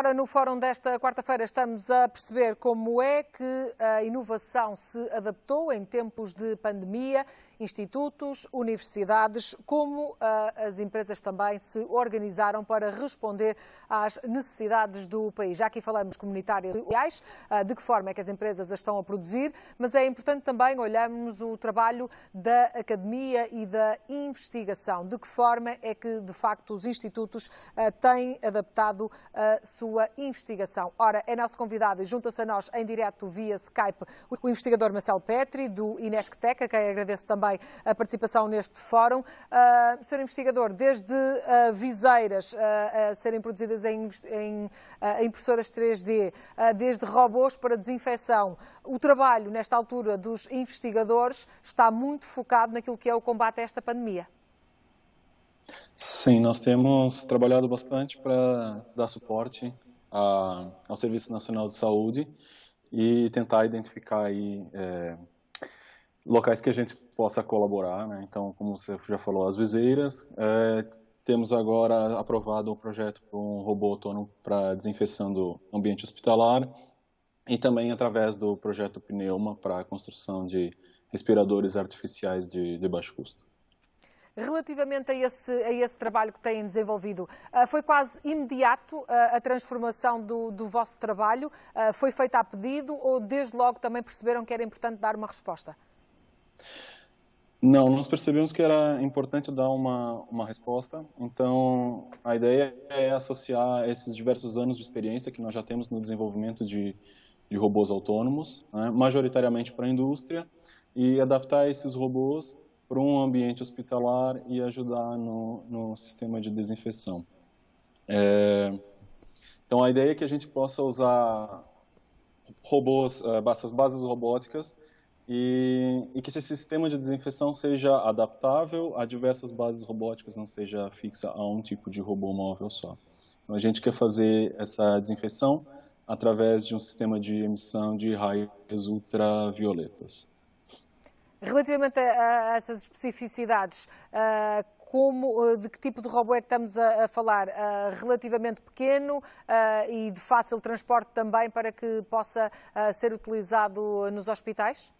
Ora, no fórum desta quarta-feira estamos a perceber como é que a inovação se adaptou em tempos de pandemia, institutos, universidades, como uh, as empresas também se organizaram para responder às necessidades do país. Já aqui falamos comunitárias reais, uh, ah, de que forma é que as empresas as estão a produzir, mas é importante também olharmos o trabalho da academia e da investigação, de que forma é que de facto os institutos uh, têm adaptado a sua sua investigação. Ora, é nosso convidado e junta-se a nós em direto via Skype o investigador Marcelo Petri, do Inescteca, que agradeço também a participação neste fórum. Uh, investigador, desde uh, viseiras uh, a serem produzidas em, em uh, impressoras 3D, desde robôs para desinfecção, o trabalho, nesta altura, dos investigadores está muito focado naquilo que é o combate a esta pandemia. Sim, nós temos trabalhado bastante para dar suporte a, ao Serviço Nacional de Saúde e tentar identificar aí, é, locais que a gente possa colaborar. Né? Então, como você já falou, as viseiras. É, temos agora aprovado um projeto para um robô autônomo para desinfecção do ambiente hospitalar e também através do projeto Pneuma para a construção de respiradores artificiais de, de baixo custo. Relativamente a esse, a esse trabalho que têm desenvolvido, ah, foi quase imediato ah, a transformação do, do vosso trabalho? Ah, foi feita a pedido ou desde logo também perceberam que era importante dar uma resposta? Não, nós percebemos que era importante dar uma, uma resposta. Então, a ideia é associar esses diversos anos de experiência que nós já temos no desenvolvimento de, de robôs autônomos, né, majoritariamente para a indústria, e adaptar esses robôs para um ambiente hospitalar e ajudar no, no sistema de desinfecção. É, então, a ideia é que a gente possa usar robôs, é, essas bases robóticas e, e, que esse sistema de desinfecção seja adaptável a diversas bases robóticas, não seja fixa a um tipo de robô móvel só. Então, a gente quer fazer essa desinfecção através de um sistema de emissão de raios ultravioletas. Relativamente a, a essas especificidades, uh, como, ah, de que tipo de robô é que estamos a, a falar? Uh, relativamente pequeno uh, e de fácil transporte também para que possa uh, ser utilizado nos hospitais?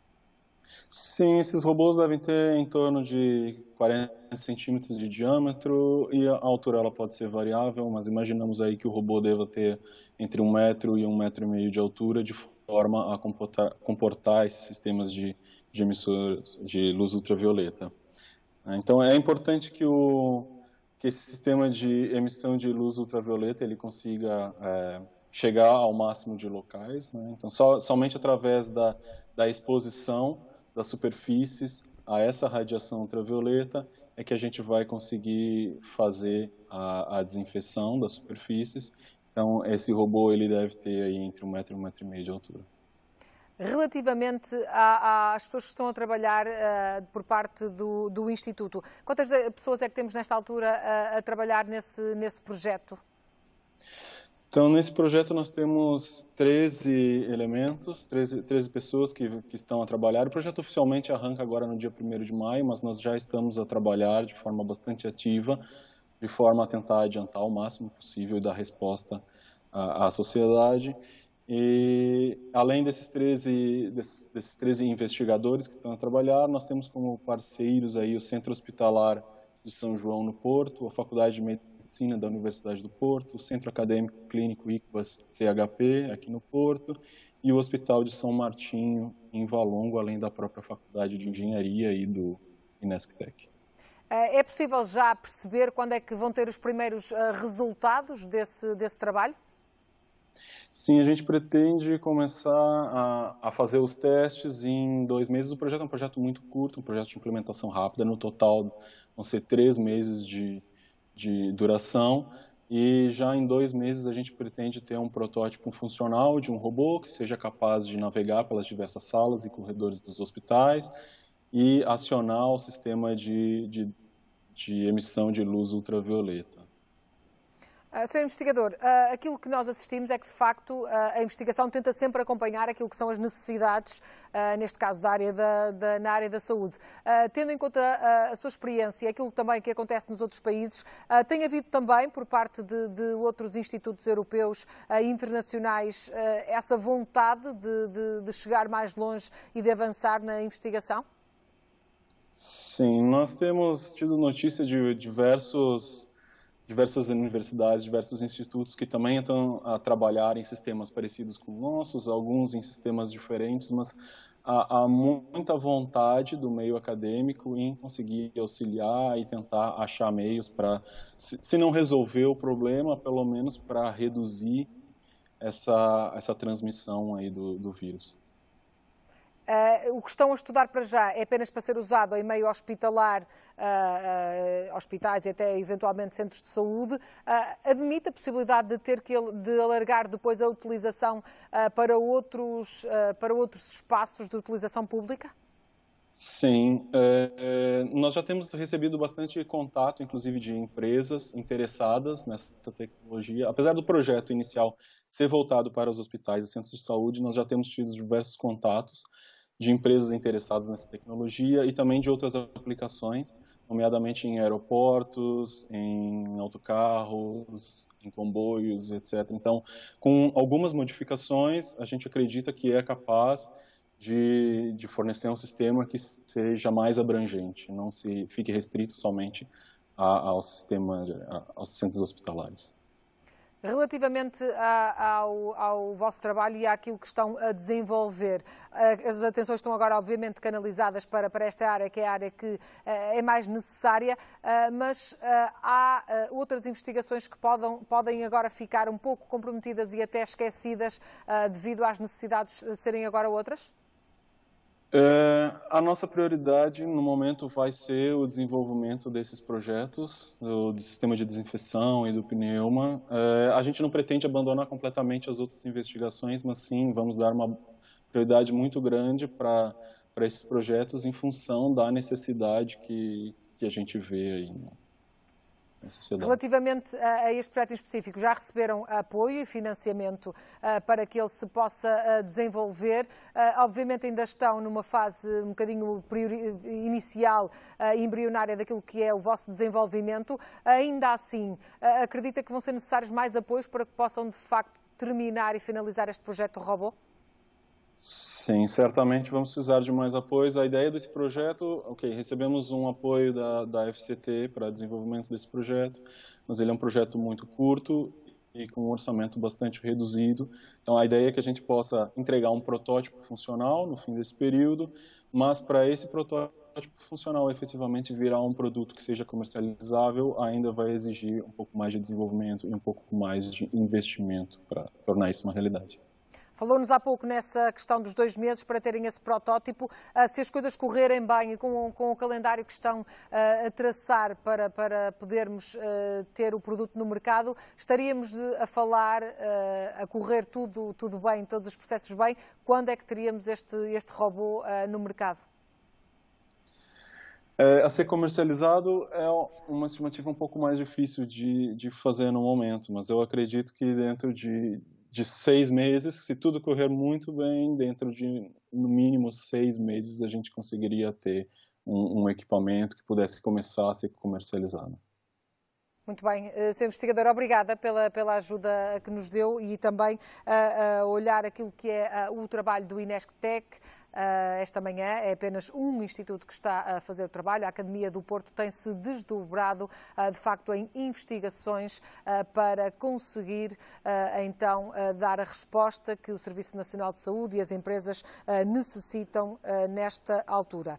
Sim, esses robôs devem ter em torno de 40 centímetros de diâmetro e a altura ela pode ser variável, mas imaginamos aí que o robô deva ter entre um metro e um metro e meio de altura, de forma a comportar, comportar esses sistemas de de emissoras de luz ultravioleta. Então é importante que, o, que esse sistema de emissão de luz ultravioleta ele consiga é, chegar ao máximo de locais. Né? Então so, somente através da, da exposição das superfícies a essa radiação ultravioleta é que a gente vai conseguir fazer a, a desinfecção das superfícies. Então esse robô ele deve ter aí entre um metro e um metro e meio de altura relativamente às pessoas que estão a trabalhar uh, por parte do, do, Instituto. Quantas eh, pessoas é que temos nesta altura a, eh, a trabalhar nesse, nesse projeto? Então, nesse projeto nós temos 13 elementos, 13, 13 pessoas que, que, estão a trabalhar. O projeto oficialmente arranca agora no dia 1 de maio, mas nós já estamos a trabalhar de forma bastante ativa, de forma a tentar adiantar o máximo possível e dar resposta à, à sociedade. E além desses 13, desses, desses 13 investigadores que estão a trabalhar, nós temos como parceiros aí o Centro Hospitalar de São João no Porto, a Faculdade de Medicina da Universidade do Porto, o Centro Acadêmico Clínico ICBAS CHP aqui no Porto e o Hospital de São Martinho em Valongo, além da própria Faculdade de Engenharia e do Inesctec. É, é possível já perceber quando é que vão ter os primeiros eh, resultados desse, desse trabalho? Sim, a gente pretende começar a, a, fazer os testes em dois meses. O projeto é um projeto muito curto, um projeto de implementação rápida. No total, vão ser três meses de, de duração. E já em dois meses a gente pretende ter um protótipo funcional de um robô que seja capaz de navegar pelas diversas salas e corredores dos hospitais e acionar o sistema de, de, de emissão de luz ultravioleta. Ah, Sr. Investigador, ah, aquilo que nós assistimos é que, de facto, ah, a investigação tenta sempre acompanhar aquilo que são as necessidades, neste caso, da área da, da, na área da saúde. tendo em conta a sua experiência e aquilo também que acontece nos outros países, tem havido também, por parte de, de outros institutos europeus e internacionais, essa vontade de, de, de chegar mais longe e de avançar na investigação? Sim, nós temos tido notícia de diversos diversas universidades, diversos institutos que também estão a trabalhar em sistemas parecidos com nossos, alguns em sistemas diferentes, mas há, há muita vontade do meio acadêmico em conseguir auxiliar e tentar achar meios para, se, se não resolver o problema, pelo menos para reduzir essa, essa transmissão aí do, do vírus. Uh, o que estão a estudar para já é apenas para ser usado em meio hospitalar, uh, uh, hospitais e até eventualmente centros de saúde. admite a possibilidade de ter que de alargar depois a utilização para, outros, para outros espaços de utilização pública? Sim, nós já temos recebido bastante contato, inclusive de empresas interessadas nessa tecnologia. Apesar do projeto inicial ser voltado para os hospitais e centros de saúde, nós já temos tido diversos contatos de empresas interessadas nessa tecnologia e também de outras aplicações, nomeadamente em aeroportos, em autocarros, em comboios, etc. Então, com algumas modificações, a gente acredita que é capaz de, de fornecer um sistema que seja mais abrangente, não se fique restrito somente ao sistema, aos centros hospitalares. Relativamente a, ao, ao, vosso trabalho e àquilo que estão a desenvolver, as atenções estão agora, obviamente, canalizadas para, para esta área, que é a área que eh, é mais necessária, eh, mas eh, há outras investigações que podem, podem agora ficar um pouco comprometidas e até esquecidas devido às necessidades serem agora outras? É, a nossa prioridade no momento vai ser o desenvolvimento desses projetos, do, do sistema de desinfecção e do pneuma. É, a gente não pretende abandonar completamente as outras investigações, mas sim vamos dar uma prioridade muito grande para esses projetos em função da necessidade que, que a gente vê aí. Né? Relativamente a este projeto em específico, já receberam apoio e financiamento eh, para que ele se possa eh, desenvolver. Eh, obviamente ainda estão numa fase um bocadinho inicial e embrionária daquilo que é o vosso desenvolvimento. Ainda assim, acredita que vão ser necessários mais apoios para que possam de facto terminar e finalizar este projeto robô? Sim, certamente vamos precisar de mais apoio. A ideia desse projeto, ok, recebemos um apoio da, da FCT para desenvolvimento desse projeto, mas ele é um projeto muito curto e com um orçamento bastante reduzido. Então a ideia é que a gente possa entregar um protótipo funcional no fim desse período, mas para esse protótipo funcional efetivamente virar um produto que seja comercializável ainda vai exigir um pouco mais de desenvolvimento e um pouco mais de investimento para tornar isso uma realidade. Falou-nos há pouco nessa questão dos dois meses para terem esse protótipo. se as coisas correrem bem e com, com o calendário que estão eh, a traçar para, para podermos eh, ter o produto no mercado, estaríamos a falar, eh, a correr tudo, tudo bem, todos os processos bem, quando é que teríamos este, este robô no mercado? É, a ser comercializado é uma estimativa um pouco mais difícil de, de fazer no momento, mas eu acredito que dentro de, de seis meses, se tudo correr muito bem, dentro de no mínimo seis meses a gente conseguiria ter um, um equipamento que pudesse começar a ser comercializado. Muito bem, eh, Sr. Investigador, obrigada pela, pela ajuda que nos deu e também a, olhar aquilo que é o trabalho do Inesctec eh, esta manhã. É apenas um instituto que está a fazer o trabalho. A Academia do Porto tem-se desdobrado, eh, de facto, em investigações para conseguir, então, dar a resposta que o Serviço Nacional de Saúde e as empresas necessitam nesta altura.